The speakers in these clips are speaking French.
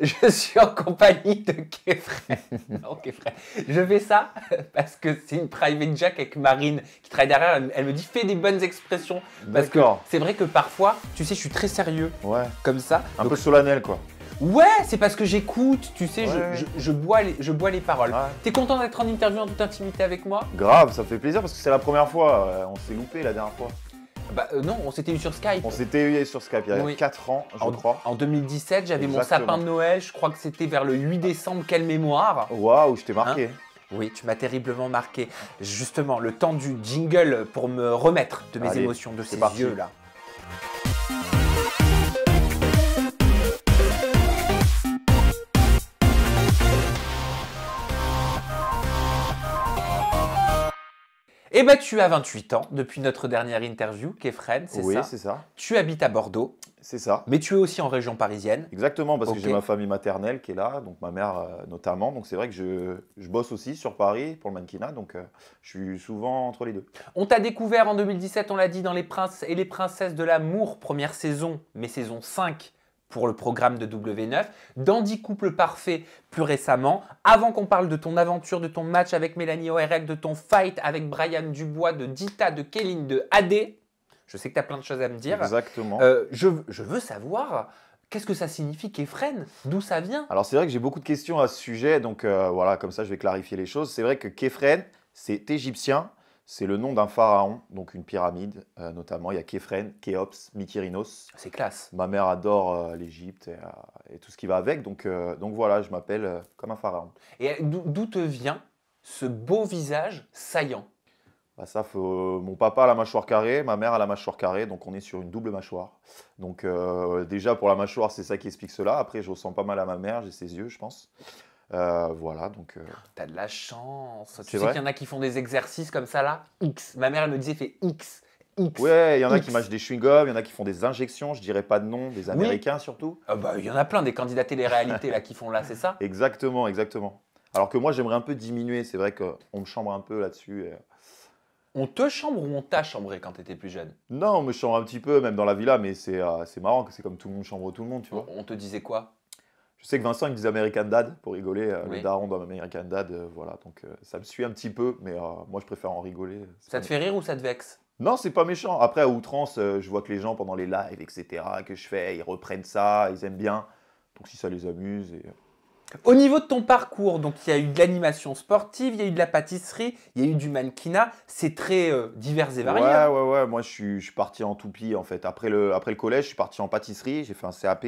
je suis en compagnie de Kefren. Non, Kefren. Je fais ça parce que c'est une private jack avec Marine qui travaille derrière. Elle, me dit fais des bonnes expressions. parce que C'est vrai que parfois, tu sais, je suis très sérieux. Ouais. Comme ça. Un peu solennel, quoi. Ouais, c'est parce que j'écoute, tu sais, je, bois les, je bois les paroles. T'es content d'être en interview en toute intimité avec moi Grave, ça me fait plaisir parce que c'est la première fois. Euh, on s'est loupé la dernière fois. Bah, euh, non, on s'était eu sur Skype. On s'était eu sur Skype il y a 4 ans, je crois. en 2017, j'avais mon sapin de Noël, je crois que c'était vers le 8 décembre, quelle mémoire Waouh, je t'ai hein marqué. Oui, tu m'as terriblement marqué. Justement, le temps du jingle pour me remettre de mes émotions, de ces yeux là. Eh bien, tu as 28 ans depuis notre dernière interview, Kefren, c'est ça Oui, c'est ça. Tu habites à Bordeaux. C'est ça. Mais tu es aussi en région parisienne. Exactement, parce que j'ai ma famille maternelle qui est là, donc ma mère euh, notamment. Donc c'est vrai que je, bosse aussi sur Paris pour le mannequinat, donc euh, je suis souvent entre les deux. On t'a découvert en 2017, on l'a dit, dans Les Princes et les Princesses de l'amour, première saison, mais saison 5 pour le programme de W9, dans 10 couples parfaits plus récemment, avant qu'on parle de ton aventure, de ton match avec Mélanie O'Reilly, de ton fight avec Brian Dubois, de Dita, de Kéline, de AD. Je sais que tu as plein de choses à me dire. Exactement. Euh, je, je, veux savoir Qu'est-ce que ça signifie Kefren D'où ça vient Alors c'est vrai que j'ai beaucoup de questions à ce sujet, donc euh, voilà, comme ça je vais clarifier les choses. C'est vrai que Kefren, c'est égyptien, c'est le nom d'un pharaon, donc une pyramide, euh, notamment. Il y a Képhren, Khéops, Mykérinos. C'est classe. Ma mère adore euh, l'Égypte euh, et, tout ce qui va avec. Donc, donc voilà, je m'appelle comme un pharaon. Et d'où te vient ce beau visage saillant bah ça, mon papa a la mâchoire carrée, ma mère a la mâchoire carrée, donc on est sur une double mâchoire. Donc déjà pour la mâchoire, c'est ça qui explique cela. Après, je ressens pas mal à ma mère, j'ai ses yeux, je pense. Euh, voilà, donc. Euh, ah, t'as de la chance. Tu sais qu'il y en a qui font des exercices comme ça là X. Ma mère, elle me disait, fait X. X. Ouais, il y en a qui mangent des chewing-gums, il y en a qui font des injections, je dirais pas de nom, des Américains surtout. Ah bah, il y en a plein, des candidats télé réalités là, qui font là, c'est ça Exactement, exactement. Alors que moi, j'aimerais un peu diminuer, c'est vrai qu'on me chambre un peu là-dessus. Euh, on te chambre ou on t'a chambré quand t'étais plus jeune Non, on me chambre un petit peu, même dans la villa, mais c'est marrant que c'est comme tout le monde chambre tout le monde, tu vois. on te disait quoi je sais que Vincent, il disait American Dad pour rigoler, Les euh, le daron dans American Dad, euh, voilà. Donc euh, ça me suit un petit peu, mais moi je préfère en rigoler. Ça te fait rire ou ça te vexe Non, c'est pas méchant. Après, à outrance, je vois que les gens pendant les lives, etc., que je fais, ils reprennent ça, ils aiment bien. Donc si ça les amuse. Au niveau de ton parcours, donc il y a eu de l'animation sportive, il y a eu de la pâtisserie, il y a eu du mannequinat, c'est très divers et varié. Hein. Ouais, ouais, ouais. Moi, je suis, je suis, parti en toupie en fait. Après le, après le collège, je suis parti en pâtisserie, j'ai fait un CAP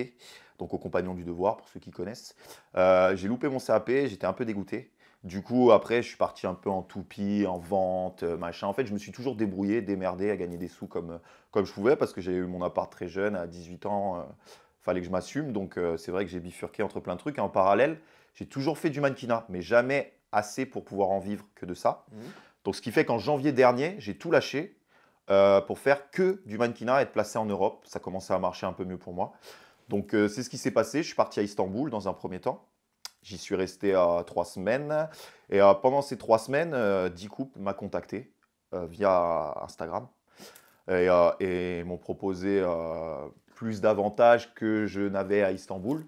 donc aux compagnons du devoir, pour ceux qui connaissent. Euh, j'ai loupé mon CAP, j'étais un peu dégoûté. Du coup, après, je suis parti un peu en toupie, en vente, euh, machin. En fait, je me suis toujours débrouillé, démerdé à gagner des sous comme, euh, comme je pouvais parce que j'ai eu mon appart très jeune, à 18 ans, il fallait que je m'assume. Donc, c'est vrai que j'ai bifurqué entre plein de trucs. Et en parallèle, j'ai toujours fait du mannequinat, mais jamais assez pour pouvoir en vivre que de ça. Mmh. Donc, ce qui fait qu'en janvier dernier, j'ai tout lâché pour faire que du mannequinat et être placé en Europe. Ça commençait à marcher un peu mieux pour moi. Donc euh, c'est ce qui s'est passé. Je suis parti à Istanbul dans un premier temps. J'y suis resté trois semaines. Et euh, pendant ces trois semaines, euh, Dicoup m'a contacté via Instagram et, et m'ont proposé plus d'avantages que je n'avais à Istanbul.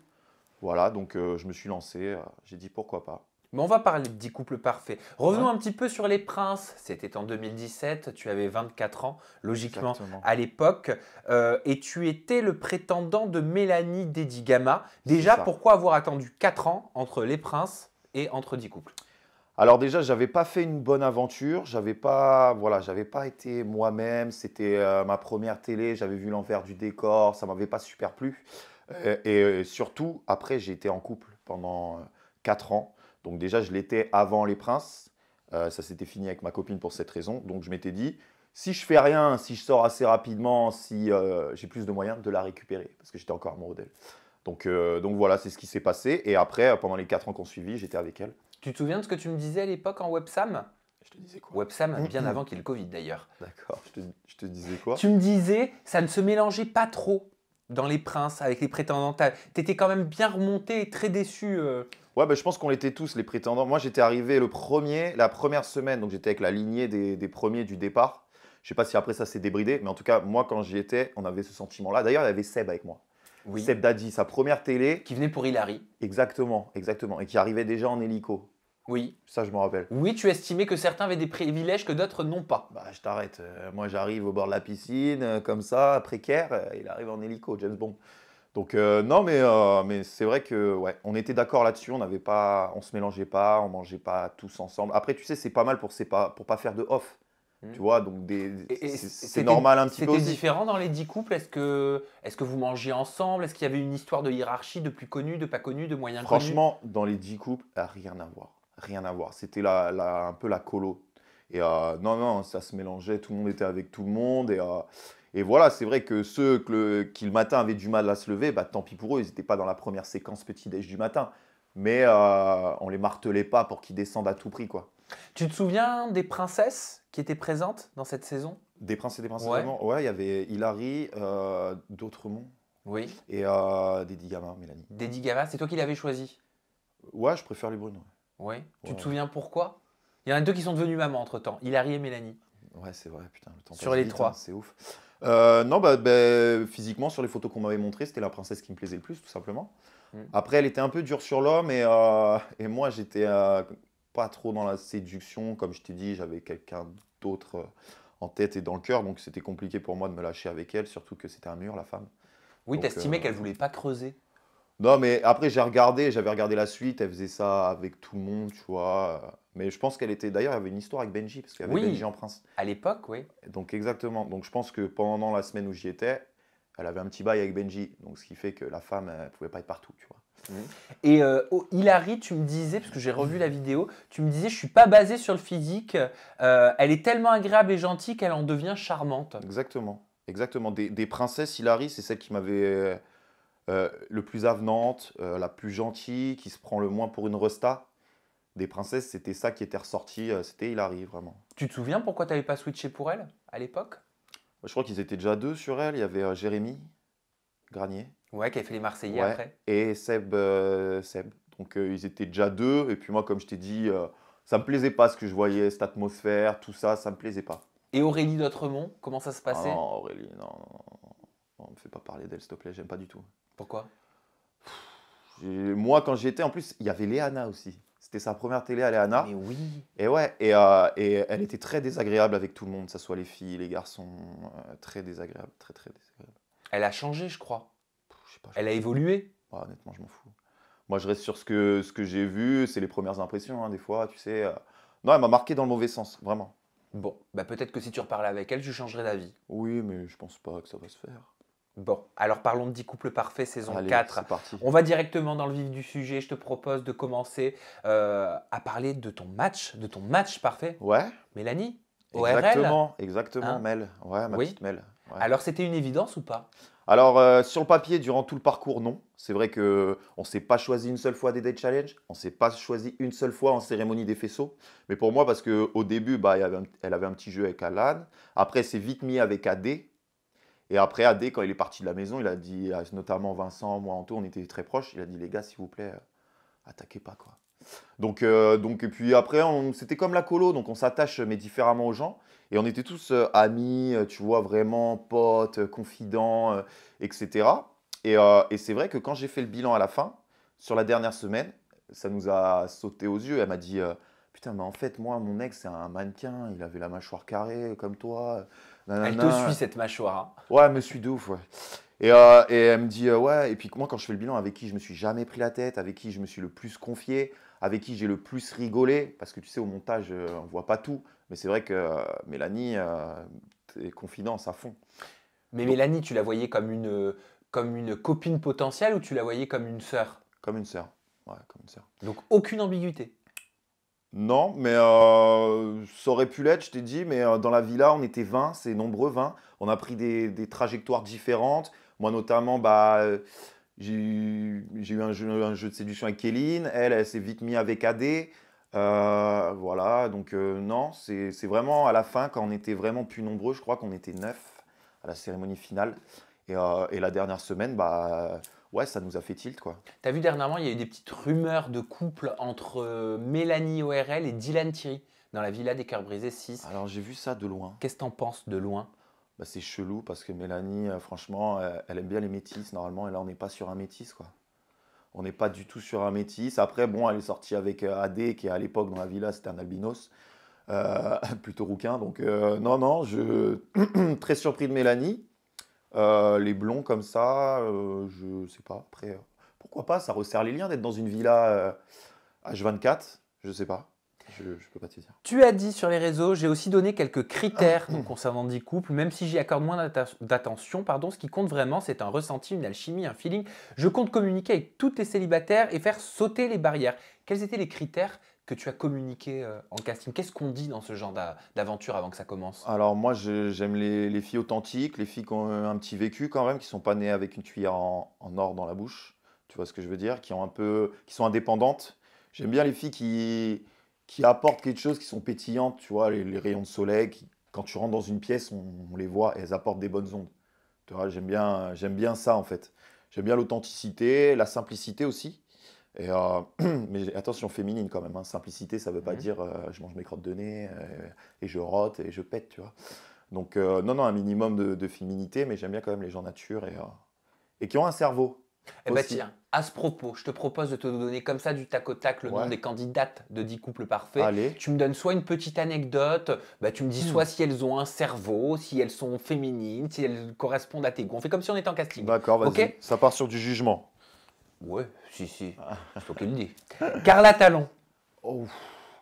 Voilà, donc je me suis lancé. J'ai dit pourquoi pas. Mais on va parler de 10 couples parfaits. Revenons un petit peu sur les princes. C'était en 2017, tu avais 24 ans, logiquement, à l'époque. Euh, et tu étais le prétendant de Mélanie Dedigama. Déjà, pourquoi avoir attendu 4 ans entre les princes et entre 10 couples alors déjà, j'avais pas fait une bonne aventure, j'avais pas, voilà, j'avais pas été moi-même. C'était euh, ma première télé, j'avais vu l'envers du décor, ça m'avait pas super plu. Euh, et, et surtout, après, j'ai été en couple pendant 4 ans donc déjà, je l'étais avant les princes. Euh, ça s'était fini avec ma copine pour cette raison. Donc je m'étais dit, si je fais rien, si je sors assez rapidement, si euh, j'ai plus de moyens de la récupérer, parce que j'étais encore amoureux d'elle. Donc, euh, donc voilà, c'est ce qui s'est passé. Et après, pendant les 4 ans qu'on suivi, j'étais avec elle. Tu te souviens de ce que tu me disais à l'époque en WebSam Je te disais quoi WebSam, bien avant qu'il y ait le Covid d'ailleurs. D'accord, je, te, disais quoi Tu me disais, ça ne se mélangeait pas trop dans les princes avec les prétendants. T'étais quand même bien remonté et très déçu. Ouais, ben, je pense qu'on l'était tous, les prétendants. Moi, j'étais arrivé le premier, la première semaine, donc j'étais avec la lignée des, premiers du départ. Je sais pas si après ça s'est débridé, mais en tout cas, moi, quand j'y étais, on avait ce sentiment-là. D'ailleurs, il y avait Seb avec moi. Oui. Seb Daddy, sa première télé. Qui venait pour Hilary. Exactement, exactement. Et qui arrivait déjà en hélico. Oui. Ça, je me rappelle. Oui, tu estimais que certains avaient des privilèges que d'autres n'ont pas. Bah, je t'arrête. Euh, moi, j'arrive au bord de la piscine, euh, comme ça, précaire. Euh, il arrive en hélico, James Bond. Donc euh, non, mais, euh, mais c'est vrai que ouais, on était d'accord là-dessus, on n'avait pas, on se mélangeait pas, on mangeait pas tous ensemble. Après, tu sais, c'est pas mal pour c'est pas pour pas faire de off. Hmm. Tu vois, donc c'est normal un petit peu. C'était différent dans les dix couples. Est-ce que, est que vous mangez ensemble Est-ce qu'il y avait une histoire de hiérarchie, de plus connu, de pas connu, de moyen Franchement, dans les dix couples, ah, rien à voir, rien à voir. C'était la, un peu la colo. Et euh, non, non, ça se mélangeait. Tout le monde était avec tout le monde et et voilà, c'est vrai que ceux qui le matin avaient du mal à se lever, bah, tant pis pour eux, ils n'étaient pas dans la première séquence petit-déj du matin. Mais euh, on les martelait pas pour qu'ils descendent à tout prix. quoi. Tu te souviens des princesses qui étaient présentes dans cette saison Des princes et des princesses Ouais, il y avait Hilary, euh, d'autres Oui. Et euh, Mélanie. c'est toi qui l'avais choisi Ouais, je préfère les brunes. Ouais. Tu te souviens pourquoi Il y en a deux qui sont devenus mamans entre temps, Hilary et Mélanie. Ouais, c'est vrai, putain, le temps. Sur les trois. Hein, c'est ouf. Euh, non, bah, ben, physiquement, sur les photos qu'on m'avait montrées, c'était la princesse qui me plaisait le plus, tout simplement. Mm. Après, elle était un peu dure sur l'homme et, euh, moi, j'étais euh, pas trop dans la séduction. Comme je t'ai dit, j'avais quelqu'un d'autre en tête et dans le cœur, donc c'était compliqué pour moi de me lâcher avec elle, surtout que c'était un mur, la femme. Oui, t'estimais qu'elle voulait pas creuser non, mais après, j'ai regardé, j'avais regardé la suite, elle faisait ça avec tout le monde, tu vois. Euh, mais je pense qu'elle était. D'ailleurs, elle avait une histoire avec Benji, parce qu'il avait Benji en prince. À l'époque, oui. Donc, exactement. Donc, je pense que pendant la semaine où j'y étais, elle avait un petit bail avec Benji. Donc, ce qui fait que la femme, elle pouvait pas être partout, tu vois. Mmh. Et euh, oh, Hilary, tu me disais, parce que j'ai revu la vidéo, tu me disais, je suis pas basé sur le physique. Euh, elle est tellement agréable et gentille qu'elle en devient charmante. Exactement. Exactement. Des, des princesses, Hilary, c'est celle qui m'avait. Euh, le plus avenante, euh, la plus gentille, qui se prend le moins pour une resta. Des princesses, c'était ça qui était ressorti, euh, C'était c'était Hilary, vraiment. Tu te souviens pourquoi tu n'avais pas switché pour elle à l'époque Je crois qu'ils étaient déjà deux sur elle. Il y avait Jérémy Granier. Ouais, qui a fait les Marseillais après. Et Seb. Seb. Donc ils étaient déjà deux. Et puis moi, comme je t'ai dit, ça me plaisait pas ce que je voyais, cette atmosphère, tout ça, ça me plaisait pas. Et Aurélie d'Autremont, comment ça se passait ah Non, Aurélie, non, on me fait pas parler d'elle, s'il te plaît, j'aime pas du tout. Pourquoi Moi, quand j'étais, en plus, il y avait Léana aussi. C'était sa première télé à Léana. Mais oui. Et ouais, et, euh, elle était très désagréable avec tout le monde, que ce soit les filles, les garçons. Euh, très désagréable, très très désagréable. Elle a changé, je crois. je sais pas, elle a évolué bah, Honnêtement, je m'en fous. Moi, je reste sur ce que, ce que j'ai vu, c'est les premières impressions, hein, des fois, tu sais. Euh. Non, elle m'a marqué dans le mauvais sens, vraiment. Bon, bah peut-être que si tu reparlais avec elle, tu changerais d'avis. Oui, mais je pense pas que ça va se faire. Bon, alors parlons de 10 couples parfaits, saison Allez, 4. On va directement dans le vif du sujet. Je te propose de commencer euh, à parler de ton match, de ton match parfait. Ouais. Mélanie Exactement, exactement, hein? Mel. Ouais, ma petite Mel. Alors c'était une évidence ou pas alors, euh, sur le papier, durant tout le parcours, non. C'est vrai qu'on on ne s'est pas choisi une seule fois des Day Challenge, on ne s'est pas choisi une seule fois en cérémonie des faisceaux. Mais pour moi, parce qu'au début, bah, elle avait un petit jeu avec Alan. Après, c'est vite mis avec AD. Et après, AD, quand il est parti de la maison, il a dit, notamment Vincent, moi, Anto, on était très proches, il a dit, les gars, s'il vous plaît, euh, attaquez pas, quoi. Donc, euh, donc et puis après, c'était comme la colo, donc on s'attache, mais différemment aux gens. Et on était tous euh, amis, tu vois, vraiment potes, confidents, etc. Et, et c'est vrai que quand j'ai fait le bilan à la fin, sur la dernière semaine, ça nous a sauté aux yeux. Elle m'a dit, putain, mais en fait, moi, mon ex, c'est un mannequin, il avait la mâchoire carrée, comme toi. Elle te suit cette mâchoire. Hein. Ouais, elle me suit de Et, euh, et elle me dit, euh, ouais, et puis moi quand je fais le bilan, avec qui je me suis jamais pris la tête, avec qui je me suis le plus confié, avec qui j'ai le plus rigolé, parce que tu sais, au montage, euh, on voit pas tout, mais c'est vrai que Mélanie, est confidente à fond. Mais Mélanie, tu la voyais comme une, comme une copine potentielle ou tu la voyais comme une sœur Comme une sœur, ouais, comme une sœur. Donc aucune ambiguïté non, mais euh, ça aurait pu l'être, je t'ai dit, mais euh, dans la villa, on était 20, c'est nombreux 20. On a pris des, trajectoires différentes. Moi notamment, bah, j'ai eu, un, jeu, de séduction avec Kéline, elle, elle s'est vite mise avec Adé. Euh, voilà, donc non, c'est vraiment à la fin, quand on était vraiment plus nombreux, je crois qu'on était 9 à la cérémonie finale. et la dernière semaine, bah, ouais, ça nous a fait tilt quoi. T'as vu dernièrement, il y a eu des petites rumeurs de couple entre euh, Mélanie ORL et Dylan Thierry dans la villa des cœurs brisés 6. Alors j'ai vu ça de loin. Qu'est-ce que t'en penses de loin bah, C'est chelou parce que Mélanie, euh, franchement, euh, elle aime bien les métis normalement et là on n'est pas sur un métis quoi. On n'est pas du tout sur un métis. Après, bon, elle est sortie avec Adé qui à l'époque dans la villa c'était un albinos. plutôt rouquin, donc non, non, je très surpris de Mélanie. Euh, les blonds comme ça, je euh, je sais pas. Après, euh, pourquoi pas Ça resserre les liens d'être dans une villa H24. Je sais pas. Je, peux pas te dire. Tu as dit sur les réseaux, j'ai aussi donné quelques critères ah, concernant 10 couples, même si j'y accorde moins d'attention, pardon, ce qui compte vraiment, c'est un ressenti, une alchimie, un feeling. Je compte communiquer avec toutes les célibataires et faire sauter les barrières. Quels étaient les critères que tu as communiqué euh, en casting Qu'est-ce qu'on dit dans ce genre d'aventure avant que ça commence Alors moi, j'aime les, filles authentiques, les filles qui ont un petit vécu quand même, qui sont pas nées avec une cuillère en, or dans la bouche. Tu vois ce que je veux dire Qui ont un peu, qui sont indépendantes. J'aime bien les filles qui apportent quelque chose, qui sont pétillantes. Tu vois, les, rayons de soleil. Qui, quand tu rentres dans une pièce, on, les voit et elles apportent des bonnes ondes. Tu vois, j'aime bien, j'aime bien ça en fait. J'aime bien l'authenticité, la simplicité aussi. Euh, mais attention féminine quand même, hein. simplicité ça veut pas mhm. dire euh, je mange mes crottes de nez euh, et je rote et je pète, tu vois. Donc non, non, un minimum de, féminité, mais j'aime bien quand même les gens nature et, et qui ont un cerveau. Eh bah tiens, à ce propos, je te propose de te donner comme ça du tac au tac le nom des candidates de 10 couples parfaits. Tu me donnes soit une petite anecdote, bah tu me dis soit hmm. si elles ont un cerveau, si elles sont féminines, si elles correspondent à tes goûts. On fait comme si on était en casting. D'accord, vas-y. ça part sur du jugement. Ouais, si, si. il faut qu'il le dise. Carla Talon. Oh,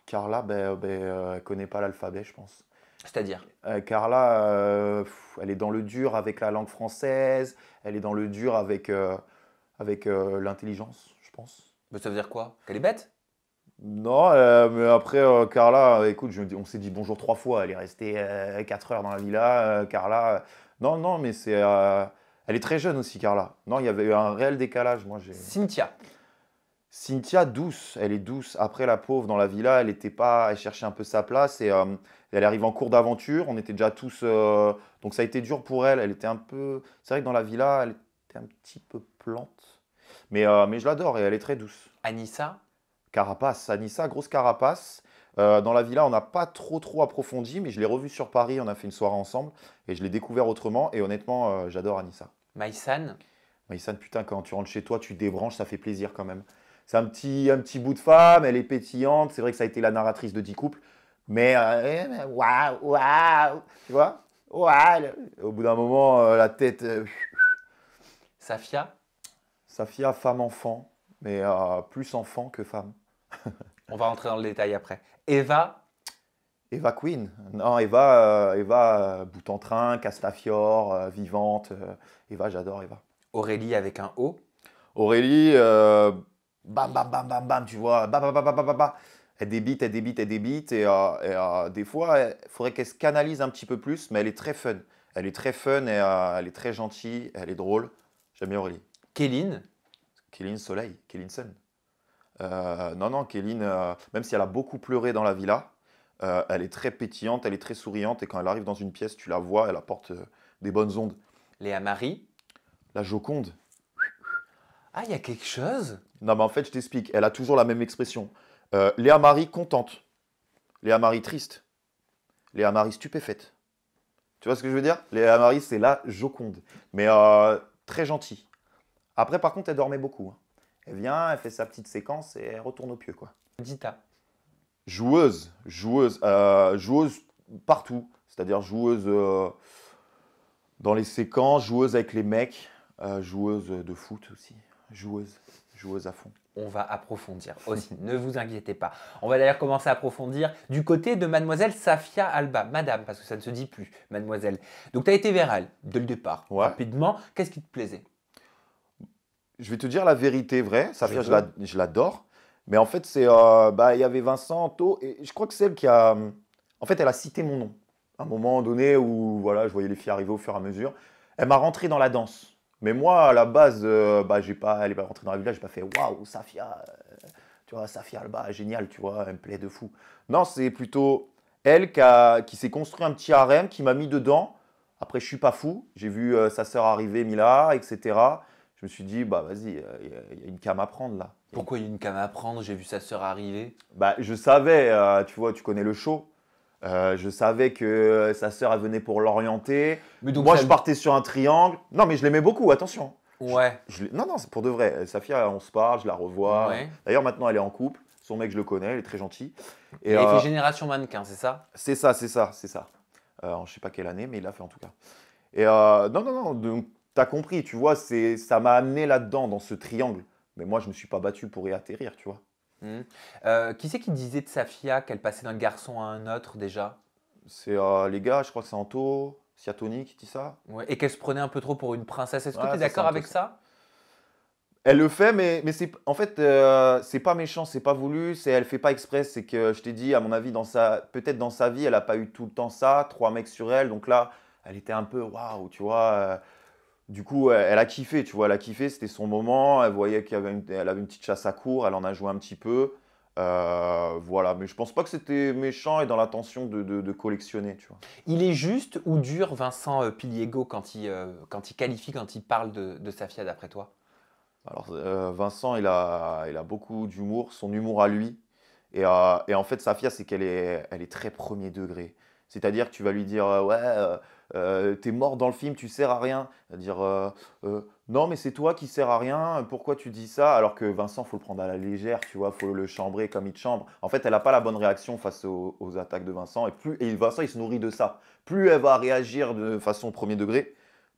Carla, ben, ben, euh, connaît pas l'alphabet, je pense. C'est-à-dire euh, Carla, euh, elle est dans le dur avec la langue française, elle est dans le dur avec, avec l'intelligence, je pense. Mais ça veut dire quoi Qu'elle est bête non, mais après, Carla, écoute, on s'est dit bonjour trois fois. Elle est restée quatre heures dans la villa. Carla, non, non, mais c'est. Elle est très jeune aussi, Carla. Non, il y avait eu un réel décalage. Moi, j'ai. Cynthia. Cynthia douce, elle est douce. Après la pauvre dans la villa, elle était pas, elle cherchait un peu sa place et euh, elle arrive en cours d'aventure. On était déjà tous, euh, donc ça a été dur pour elle. Elle était un peu, c'est vrai que dans la villa, elle était un petit peu plante, mais euh, mais je l'adore et elle est très douce. Anissa. Carapace, Anissa, grosse carapace. Euh, dans la villa, on n'a pas trop trop approfondi, mais je l'ai revu sur Paris, on a fait une soirée ensemble et je l'ai découvert autrement. Et honnêtement, euh, j'adore Anissa. Maïsan Maïsan, putain, quand tu rentres chez toi, tu débranches, ça fait plaisir quand même. C'est un petit, un petit bout de femme, elle est pétillante. C'est vrai que ça a été la narratrice de 10 couples, euh, eh, mais waouh, waouh, tu vois Au bout d'un moment, la tête. Safia Safia, femme-enfant, mais plus enfant que femme. on va rentrer dans le détail après. Eva Eva Queen. Non, Eva, euh, Eva euh, bout en train, Castafiore, euh, Vivante. Eva, j'adore Eva. Aurélie avec un O Aurélie, bam, bam, bam, bam, bam, tu vois, bam, bam, bam, bam, bam, bam elle débite, elle débite, elle débite. Et, des fois, il faudrait qu'elle se canalise un petit peu plus, mais elle est très fun. Elle est très fun, et, elle est très gentille, elle est drôle. J'aime bien Aurélie. Kéline Kéline Soleil, Kéline Sun. Euh, non, non, Kéline, euh, même si elle a beaucoup pleuré dans la villa, euh, elle est très pétillante, elle est très souriante, et quand elle arrive dans une pièce, tu la vois, elle apporte des bonnes ondes. Léa Marie La Joconde. Ah, il y a quelque chose Non, mais en fait, je t'explique, elle a toujours la même expression. Léa Marie contente. Léa Marie triste. Léa Marie stupéfaite. Tu vois ce que je veux dire Léa Marie, c'est la Joconde. Mais très gentille. Après, par contre, elle dormait beaucoup. Hein. Elle vient, elle fait sa petite séquence et elle retourne au pieu, quoi. Dita. Joueuse, joueuse, euh, joueuse partout. C'est-à-dire joueuse euh, dans les séquences, joueuse avec les mecs, euh, joueuse de foot aussi, joueuse, joueuse à fond. On va approfondir aussi, ne vous inquiétez pas. On va d'ailleurs commencer à approfondir du côté de mademoiselle Safia Alba, madame, parce que ça ne se dit plus, mademoiselle. Donc tu as été vers elle dès le départ, rapidement. Qu'est-ce qui te plaisait je vais te dire la vérité vraie. Safia, je l'adore. Mais en fait, c'est. Euh, bah, il y avait Vincent, tôt et je crois que c'est elle qui a. En fait, elle a cité mon nom. À un moment donné où voilà, je voyais les filles arriver au fur et à mesure. Elle m'a rentré dans la danse. Mais moi, à la base, euh, bah, j'ai pas, elle n'est pas rentrée dans la village j'ai pas fait waouh, Safia, euh, tu vois, Safia Alba, génial, tu vois, elle me plaît de fou. Non, c'est plutôt elle qui, s'est construit un petit harem, qui m'a mis dedans. Après, je suis pas fou. J'ai vu sa sœur arriver, Mila, etc je me suis dit, bah vas-y, il y, a une cam à prendre là. Pourquoi il y a une cam à prendre J'ai vu sa sœur arriver. Bah je savais, euh, tu vois, tu connais le show. Euh, je savais que sa sœur, elle venait pour l'orienter. Moi, je partais sur un triangle. Non, mais je l'aimais beaucoup, attention. Ouais. Je, non, non, c'est pour de vrai. Euh, Safia, on se parle, je la revois. D'ailleurs, maintenant, elle est en couple. Son mec, je le connais, elle est très gentille. Et, il fait Génération Mannequin, c'est ça C'est ça, c'est ça, c'est ça. Je je sais pas quelle année, mais il l'a fait en tout cas. Et non, non, non, donc T'as compris, tu vois, c'est ça m'a amené là-dedans, dans ce triangle. Mais moi, je me suis pas battu pour y atterrir, tu vois. Hmm. Euh, qui c'est qui disait de Safia qu'elle passait d'un garçon à un autre déjà C'est euh, les gars, je crois que c'est Anto, Siatoni qui dit ça. et qu'elle se prenait un peu trop pour une princesse. Est-ce que tu es d'accord avec ça elle le fait, mais, mais c'est en fait euh, c'est pas méchant, c'est pas voulu, c'est elle fait pas exprès, c'est que je t'ai dit à mon avis dans sa peut-être dans sa vie elle a pas eu tout le temps ça, trois mecs sur elle, donc là elle était un peu waouh, tu vois du coup, elle, a kiffé, tu vois, elle a kiffé, c'était son moment, elle voyait qu'elle avait, avait, une petite chasse à court, elle en a joué un petit peu. Euh, voilà, mais je pense pas que c'était méchant et dans l'intention de, de, collectionner, tu vois. Il est juste ou dur, Vincent euh, Piliego, quand il, euh, quand il qualifie, quand il parle de, de Safia, d'après toi Alors, Vincent, il a, il a beaucoup d'humour, son humour à lui. Et, et en fait, Safia, c'est qu'elle est, elle est très premier degré. C'est-à-dire que tu vas lui dire, ouais euh, t'es mort dans le film, tu sers à rien. à dire euh, euh, non, mais c'est toi qui sers à rien, pourquoi tu dis ça Alors que Vincent, faut le prendre à la légère, tu vois, faut le chambrer comme il te chambre. En fait, elle n'a pas la bonne réaction face aux, attaques de Vincent, et plus et Vincent, il se nourrit de ça. Plus elle va réagir de façon premier degré,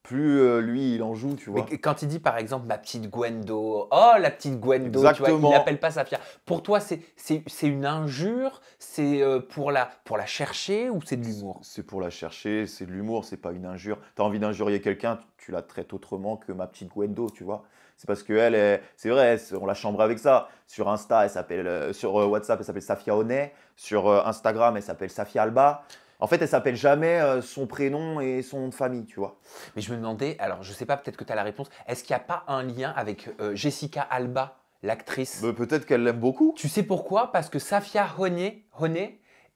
plus euh, lui il en joue, tu vois. quand il dit par exemple ma petite Gwendo, oh la petite Gwendo, tu vois, il n'appelle pas Safia. Pour toi, c'est une injure, c'est euh, pour, la, pour la chercher ou c'est de l'humour C'est pour la chercher, c'est de l'humour, c'est pas une injure. Tu as envie d'injurier quelqu'un, tu, la traites autrement que ma petite Gwendo, tu vois. C'est parce qu'elle, c'est vrai, on la chambre avec ça. Sur Insta, elle s'appelle, euh, sur WhatsApp, elle s'appelle Safia Honnet. Sur Instagram, elle s'appelle Safia Alba. En fait, elle s'appelle jamais euh, son prénom et son nom de famille, tu vois. Mais je me demandais, alors je sais pas, peut-être que tu as la réponse, est-ce qu'il n'y a pas un lien avec euh, Jessica Alba, l'actrice Peut-être qu'elle l'aime beaucoup. Tu sais pourquoi Parce que Safia Honey,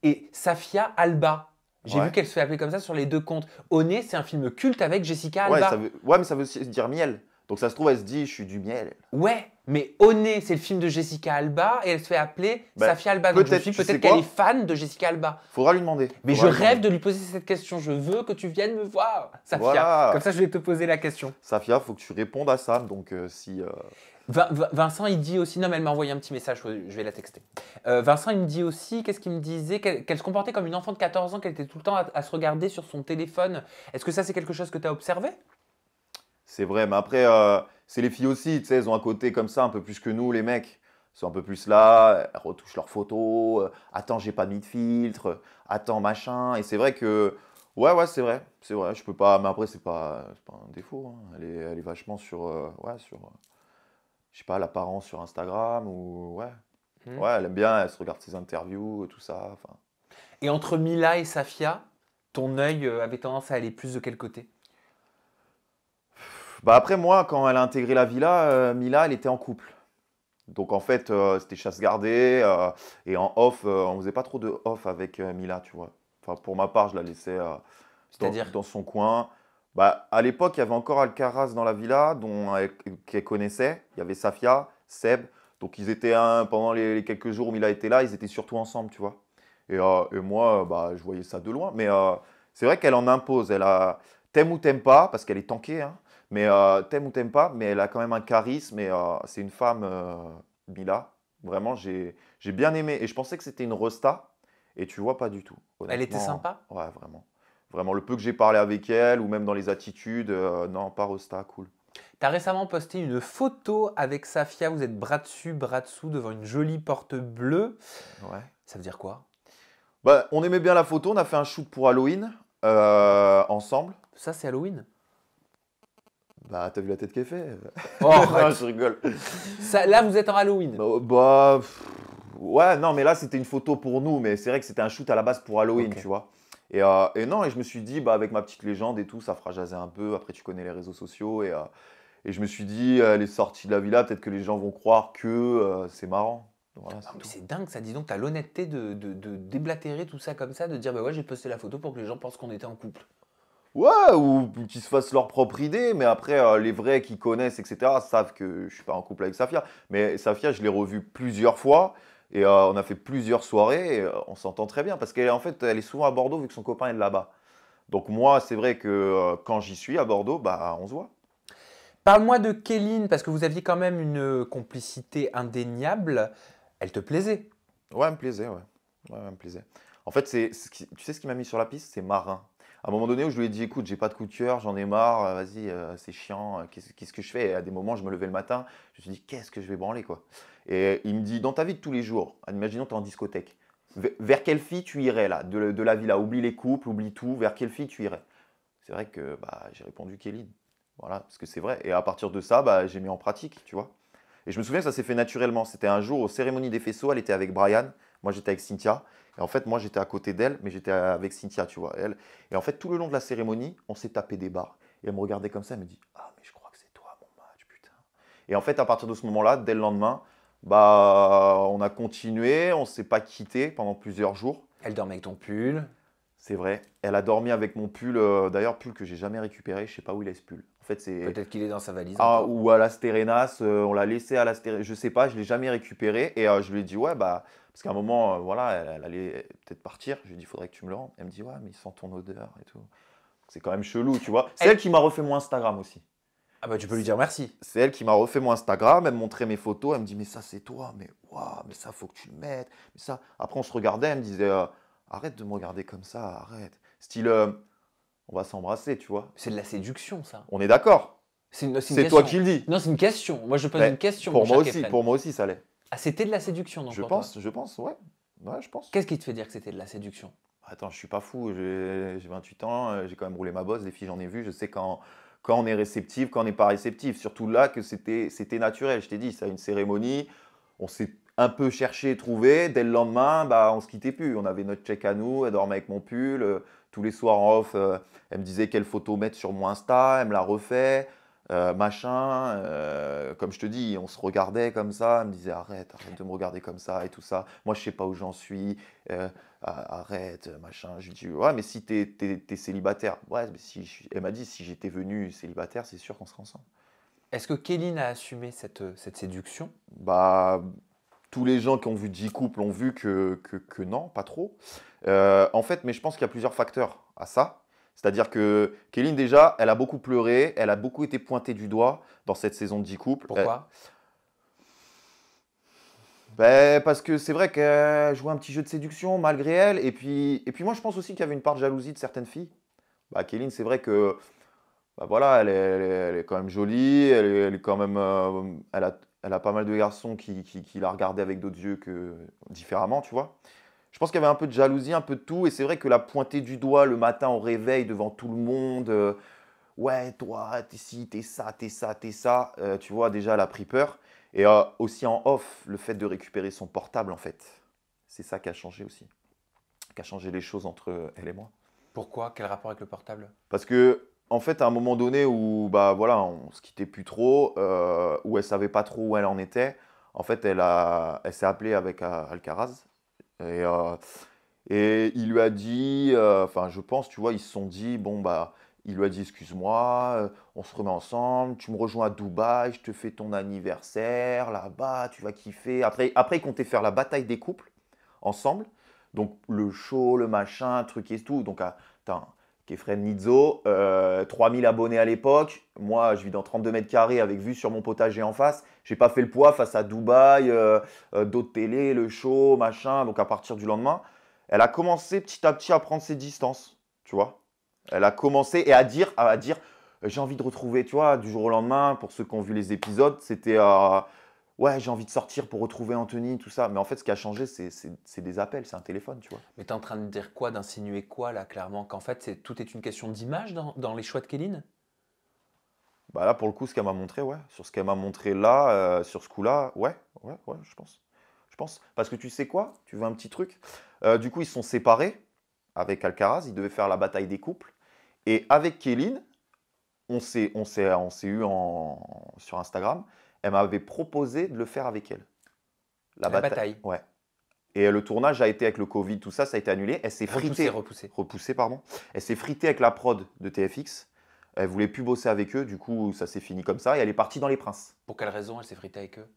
et Safia Alba. J'ai vu qu'elle se fait appeler comme ça sur les deux comptes. Honey, c'est un film culte avec Jessica Alba. Ouais, mais ça veut dire miel. Donc ça se trouve, elle se dit, je suis du miel. Ouais, mais Oné, c'est le film de Jessica Alba et elle se fait appeler bah, Safia Alba. Donc peut-être, qu'elle est fan de Jessica Alba. Faudra lui demander. Mais je rêve de lui poser cette question. Je veux que tu viennes me voir, Safia. Comme ça, je vais te poser la question. Safia, faut que tu répondes à ça. Donc euh, si. Euh, Vincent, il dit aussi, non mais elle m'a envoyé un petit message, je vais la texter. Euh, Vincent, il me dit aussi, qu'est-ce qu'il me disait Qu'elle se comportait comme une enfant de 14 ans, qu'elle était tout le temps à, se regarder sur son téléphone. Est-ce que ça, c'est quelque chose que tu as observé C'est vrai, mais après, c'est les filles aussi, tu sais, elles ont un côté comme ça, un peu plus que nous, les mecs. sont un peu plus là, elles retouchent leurs photos, euh, attends, j'ai pas mis de filtre, attends, machin. Et c'est vrai que. Ouais, ouais, c'est vrai, c'est vrai, je peux pas. Mais après, c'est pas, pas un défaut. Hein. Elle, est, vachement sur. Euh, ouais, sur. je sais pas, l'apparence sur Instagram ou. Ouais. Hmm. Ouais, elle aime bien, elle se regarde ses interviews, tout ça. Et entre Mila et Safia, ton œil euh, avait tendance à aller plus de quel côté bah après, moi, quand elle a intégré la villa, euh, Mila, elle était en couple. Donc en fait, euh, c'était chasse gardée. Euh, et en off, on faisait pas trop de off avec Mila, tu vois. Enfin, pour ma part, je la laissais dans, dans, son coin. Bah, à l'époque, il y avait encore Alcaraz dans la villa, dont qu'elle connaissait. Il y avait Safia, Seb. Donc ils étaient pendant les, quelques jours où Mila était là, ils étaient surtout ensemble, tu vois. Et, et moi, bah, je voyais ça de loin. Mais c'est vrai qu'elle en impose. Elle a t'aimes ou t'aimes pas, parce qu'elle est tankée. Hein. Mais euh, t'aimes ou t'aimes pas, mais elle a quand même un charisme et euh, c'est une femme, euh, Mila. Vraiment, j'ai bien aimé. Et je pensais que c'était une Rosta Et tu vois, pas du tout. Elle était sympa hein. Ouais, vraiment. Vraiment, le peu que j'ai parlé avec elle ou même dans les attitudes, non, pas Rosta, cool. T'as récemment posté une photo avec Safia, vous êtes bras dessus, bras dessous devant une jolie porte bleue. Ouais. Ça veut dire quoi bah, On aimait bien la photo, on a fait un shoot pour Halloween ensemble. Ça, c'est Halloween bah, t'as vu la tête qu'elle fait Oh, je rigole. là, vous êtes en Halloween. Bah, bah ouais, non, mais là, c'était une photo pour nous, mais c'est vrai que c'était un shoot à la base pour Halloween, tu vois. Et, euh, et, non, et je me suis dit, bah, avec ma petite légende et tout, ça fera jaser un peu. Après, tu connais les réseaux sociaux. Et, euh, je me suis dit, elle est sortie de la villa, peut-être que les gens vont croire que euh, c'est marrant. c'est dingue ça, dis donc, t'as l'honnêteté de, de déblatérer tout ça comme ça, de dire, bah ouais, j'ai posté la photo pour que les gens pensent qu'on était en couple. Ouais, ou qu'ils se fassent leur propre idée, mais après, euh, les vrais qui connaissent, etc., savent que je suis pas en couple avec Safia. Mais Safia, je l'ai revue plusieurs fois, et euh, on a fait plusieurs soirées, euh, on s'entend très bien, parce qu'elle en fait, elle est souvent à Bordeaux, vu que son copain est là-bas. Donc moi, c'est vrai que quand j'y suis à Bordeaux, bah, on se voit. Parle-moi de Kéline, parce que vous aviez quand même une complicité indéniable. Elle te plaisait Ouais, elle me plaisait, ouais. me plaisait. En fait, c'est, tu sais ce qui m'a mis sur la piste C'est Marin à un moment donné où je lui ai dit écoute, j'ai pas de coup j'en ai marre, euh, vas-y, euh, c'est chiant, euh, qu'est-ce que je fais à des moments, je me levais le matin, je me suis dit qu'est-ce que je vais branler quoi Et il me dit dans ta vie de tous les jours, imaginons tu es en discothèque, vers quelle fille tu irais là, de, la vie là Oublie les couples, oublie tout, vers quelle fille tu irais C'est vrai que bah, j'ai répondu Kelly. Voilà, parce que c'est vrai. Et à partir de ça, bah, j'ai mis en pratique, tu vois. Et je me souviens que ça s'est fait naturellement. C'était un jour aux cérémonies des faisceaux, elle était avec Brian, moi, j'étais avec Cynthia. Et en fait, moi, j'étais à côté d'elle, mais j'étais avec Cynthia, tu vois. Elle. Et en fait, tout le long de la cérémonie, on s'est tapé des barres. Et elle me regardait comme ça, elle me dit Ah, mais je crois que c'est toi, mon match, putain. Et en fait, à partir de ce moment-là, dès le lendemain, bah, on a continué, on s'est pas quitté pendant plusieurs jours. Elle dormait avec ton pull. C'est vrai. Elle a dormi avec mon pull, euh, d'ailleurs, pull que j'ai jamais récupéré. Je sais pas où il est ce pull. En fait, c'est. Peut-être qu'il est dans sa valise. Ah, ou à la Sterenas. Euh, on l'a laissé à la Sterenas. Je sais pas, je l'ai jamais récupéré. Et euh, je lui ai dit, ouais, bah, parce qu'à un moment, euh, voilà, elle, allait euh, peut-être partir. Je lui ai dit, il faudrait que tu me le rendes. Elle me dit, ouais, mais il sent ton odeur et tout. C'est quand même chelou, tu vois. C'est elle... qui m'a refait mon Instagram aussi. Ah bah tu peux lui dire merci. C'est elle qui m'a refait mon Instagram, elle me montrait mes photos, elle me dit mais ça c'est toi, mais waouh, mais ça faut que tu le mettes, mais ça. Après on se regardait, elle me disait euh, arrête de me regarder comme ça, arrête. Style on va s'embrasser, tu vois. C'est de la séduction ça. On est d'accord. C'est toi qui le dis. Non c'est une question. Moi je pose une question. Pour moi aussi, pour moi aussi ça l'est. Ah, c'était de la séduction, donc Je pense, je pense, ouais. Ouais, je pense. Qu'est-ce qui te fait dire que c'était de la séduction bah, Attends, je suis pas fou, j'ai 28 ans, euh, j'ai quand même roulé ma bosse, Des filles, j'en ai vu, je sais quand, on est réceptif, quand on n'est pas réceptif. Surtout là que c'était c'était naturel, je t'ai dit, ça une cérémonie, on s'est un peu cherché, trouvé, dès le lendemain, bah, on se quittait plus. On avait notre check à nous, elle dormait avec mon pull, euh, tous les soirs en off, euh, elle me disait quelle photo mettre sur mon Insta, elle me la refait. Euh, machin. Euh, comme je te dis, on se regardait comme ça. Elle me disait arrête, arrête de me regarder comme ça et tout ça. Moi, je sais pas où j'en suis. Euh, arrête, machin. Je lui dis ouais, mais si tu es, célibataire, ouais, mais si elle m'a dit si j'étais venu célibataire, c'est sûr qu'on serait ensemble. Est-ce que Kéline a assumé cette, séduction Bah, tous les gens qui ont vu 10 couples ont vu que, que non, pas trop. en fait, mais je pense qu'il y a plusieurs facteurs à ça. C'est-à-dire que Kéline, déjà, elle a beaucoup pleuré, elle a beaucoup été pointée du doigt dans cette saison de 10 couples. Euh, Pourquoi ben, Parce que c'est vrai qu'elle jouait un petit jeu de séduction malgré elle. Et puis, et puis moi, je pense aussi qu'il y avait une part de jalousie de certaines filles. Bah, c'est vrai que bah, voilà, elle est, quand même jolie, elle, est, quand même, euh, elle, a, pas mal de garçons qui, qui, qui la regardaient avec d'autres yeux que différemment, tu vois je pense qu'il y avait un peu de jalousie, un peu de tout. Et c'est vrai que la pointer du doigt le matin au réveil devant tout le monde, euh, ouais, toi, t'es ci, t'es ça, t'es ça, t'es ça, euh, tu vois, déjà, elle a pris peur. Et euh, aussi en off, le fait de récupérer son portable, en fait. C'est ça qui a changé aussi, qui a changé les choses entre elle et moi. Pourquoi Quel rapport avec le portable Parce que en fait, à un moment donné où bah voilà, on se quittait plus trop, où elle savait pas trop où elle en était, en fait, elle, elle s'est appelée avec Alcaraz euh, et, il lui a dit, euh, enfin je pense, tu vois, ils se sont dit, bon bah, il lui a dit excuse-moi, euh, on se remet ensemble, tu me rejoins à Dubaï, je te fais ton anniversaire là-bas, tu vas kiffer. Après, après ils comptaient faire la bataille des couples ensemble. Donc le show, le machin, truc et tout. Donc attends... Ah, Kefren Nizzo, euh, 3000 abonnés à l'époque. Moi, je vis dans 32 mètres carrés avec vue sur mon potager en face. J'ai pas fait le poids face à Dubaï, euh, euh, d'autres télé, le show, machin. Donc à partir du lendemain, elle a commencé petit à petit à prendre ses distances, tu vois. Elle a commencé et à dire, à dire, euh, j'ai envie de retrouver, tu vois, du jour au lendemain. Pour ceux qui ont vu les épisodes, c'était à ouais, j'ai envie de sortir pour retrouver Anthony, tout ça. Mais en fait, ce qui a changé, c'est des appels, c'est un téléphone, tu vois. Mais t'es en train de dire quoi, d'insinuer quoi, là, clairement Qu'en fait, tout est une question d'image dans, les choix de Kéline Bah là, pour le coup, ce qu'elle m'a montré, ouais. Sur ce qu'elle m'a montré là, euh, sur ce coup-là, ouais, ouais, ouais, je pense. Je pense. Parce que tu sais quoi Tu veux un petit truc euh, Du coup, ils sont séparés avec Alcaraz, ils devaient faire la bataille des couples. Et avec Kéline, on s'est eu sur Instagram elle m'avait proposé de le faire avec elle. La, bataille. Ouais. Et le tournage a été avec le Covid, tout ça, ça a été annulé. Elle s'est fritée. Repoussée. Repoussée, pardon. Elle s'est fritée avec la prod de TFX. Elle voulait plus bosser avec eux, du coup, ça s'est fini comme ça. Et elle est partie dans Les Princes. Pour quelle raison elle s'est fritée avec eux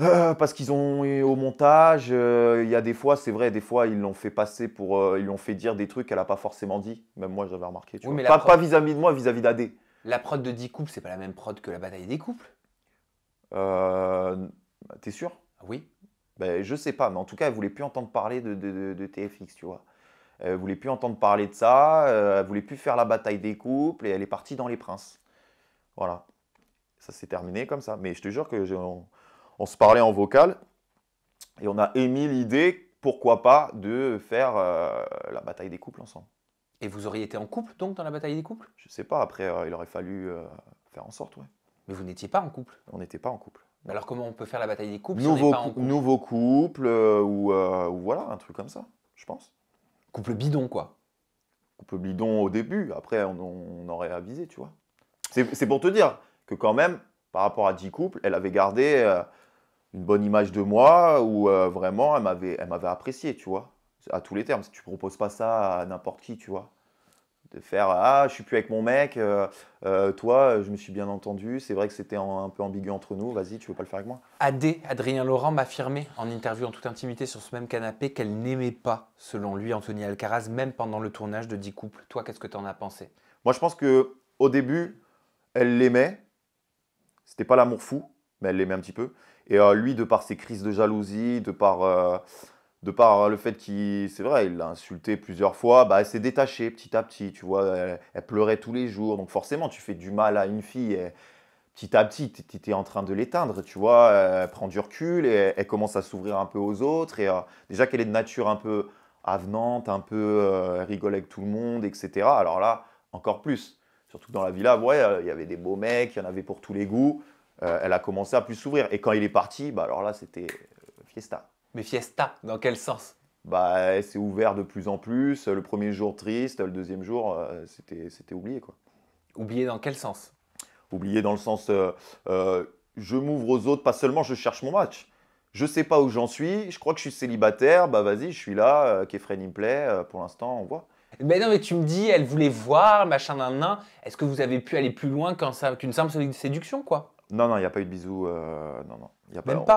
euh, parce qu'ils ont eu au montage, euh, il y a des fois, c'est vrai, des fois ils l'ont fait passer pour, euh, ils l'ont fait dire des trucs qu'elle n'a pas forcément dit. Même moi, j'avais remarqué. Tu vois. Mais pas, pas vis-à-vis de moi, vis-à-vis d'Adé. La prod de 10 couples, c'est pas la même prod que la bataille des couples euh, T'es sûr Oui. Ben, je sais pas, mais en tout cas, elle voulait plus entendre parler de, TFX, tu vois. Elle voulait plus entendre parler de ça, euh, elle ne voulait plus faire la bataille des couples, et elle est partie dans les princes. Voilà. Ça s'est terminé comme ça. Mais je te jure que on, se parlait en vocal, et on a émis l'idée, pourquoi pas, de faire euh, la bataille des couples ensemble. Et vous auriez été en couple, donc, dans la bataille des couples Je sais pas, après, euh, il aurait fallu euh, faire en sorte, ouais. Mais vous n'étiez pas en couple On n'était pas en couple. Alors comment on peut faire la bataille des couples nouveau, couple couple euh, ou, voilà, un truc comme ça, je pense. Couple bidon, quoi. Couple bidon au début, après on, aurait avisé, tu vois. C'est pour te dire que quand même, par rapport à 10 couples, elle avait gardé une bonne image de moi ou vraiment elle m'avait apprécié, tu vois. À tous les termes, si tu proposes pas ça à n'importe qui, tu vois de faire ah je suis plus avec mon mec euh, euh, toi je me suis bien entendu c'est vrai que c'était un, peu ambigu entre nous vas-y tu veux pas le faire avec moi AD Adrien Laurent m'a affirmé en interview en toute intimité sur ce même canapé qu'elle n'aimait pas selon lui Anthony Alcaraz même pendant le tournage de 10 couples toi qu'est-ce que tu en as pensé moi je pense que au début elle l'aimait c'était pas l'amour fou mais elle l'aimait un petit peu et euh, lui de par ses crises de jalousie de par de par le fait qu'il, c'est vrai, il l'a insulté plusieurs fois, bah, elle s'est détachée petit à petit, tu vois, elle, pleurait tous les jours, donc forcément, tu fais du mal à une fille, petit à petit, tu es en train de l'éteindre, tu vois, elle prend du recul, et elle commence à s'ouvrir un peu aux autres, et euh, déjà qu'elle est de nature un peu avenante, un peu euh, rigole avec tout le monde, etc., alors là, encore plus, surtout que dans la villa, ouais, euh, il y avait des beaux mecs, il y en avait pour tous les goûts, euh, elle a commencé à plus s'ouvrir, et quand il est parti, bah alors là, c'était fiesta. Mais fiesta, dans quel sens bah, c'est ouvert de plus en plus. Le premier jour triste, le deuxième jour, euh, c'était oublié. Quoi. Oublié dans quel sens Oublié dans le sens, euh, euh, je m'ouvre aux autres, pas seulement je cherche mon match. Je sais pas où j'en suis, je crois que je suis célibataire, bah vas-y, je suis là, Kefren il me plaît, pour l'instant on voit. Mais non, mais tu me dis, elle voulait voir, machin, nan, Est-ce que vous avez pu aller plus loin quand ça, qu'une simple séduction, quoi Non, non, il n'y a pas eu de bisous, non, non.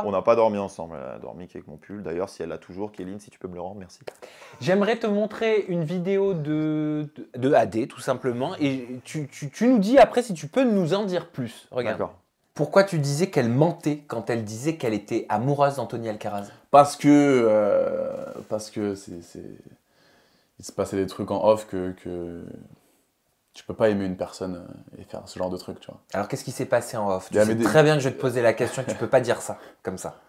On n'a pas dormi ensemble. Elle a dormi avec mon pull. D'ailleurs, si elle l'a toujours, Kéline, si tu peux me le rendre, merci. J'aimerais te montrer une vidéo de, de, AD, tout simplement. Et tu, nous dis après si tu peux nous en dire plus. Regarde. Pourquoi tu disais qu'elle mentait quand elle disait qu'elle était amoureuse d'Anthony Alcaraz Parce que. Euh, parce que c'est, c'est. Il se passait des trucs en off que tu peux pas aimer une personne euh, et faire ce genre de truc, tu vois. Alors qu'est-ce qui s'est passé en off Tu sais très bien que je vais te poser la question, tu peux pas dire ça, comme ça.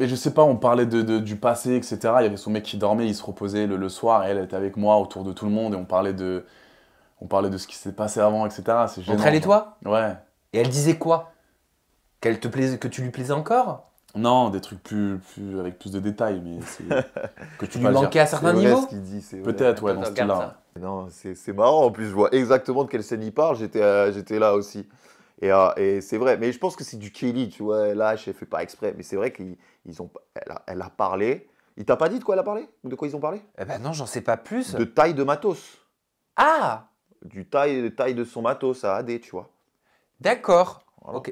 Mais je sais pas, on parlait de, du passé, etc. Il y avait son mec qui dormait, il se reposait le, soir, et elle était avec moi autour de tout le monde, et on parlait de, on parlait de ce qui s'est passé avant, etc. C'est Entre elle et toi Ouais. Et elle disait quoi Qu'elle te plaisait que tu lui plaisais encore non, des trucs plus, plus avec plus de détails, mais que tu lui manquais à certains niveaux. Peut-être, ouais, dans ce là Non, c'est marrant. En plus, je vois exactement de quelle scène il parle. J'étais, euh, j'étais là aussi. Et, euh, et c'est vrai. Mais je pense que c'est du Kelly, tu vois. Là, je fait pas exprès, mais c'est vrai qu'ils ont, elle a, parlé. Il t'a pas dit de quoi elle a parlé De quoi ils ont parlé Eh ben non, j'en sais pas plus. De taille de matos. Ah. Du taille, taille de son matos à AD, tu vois. D'accord.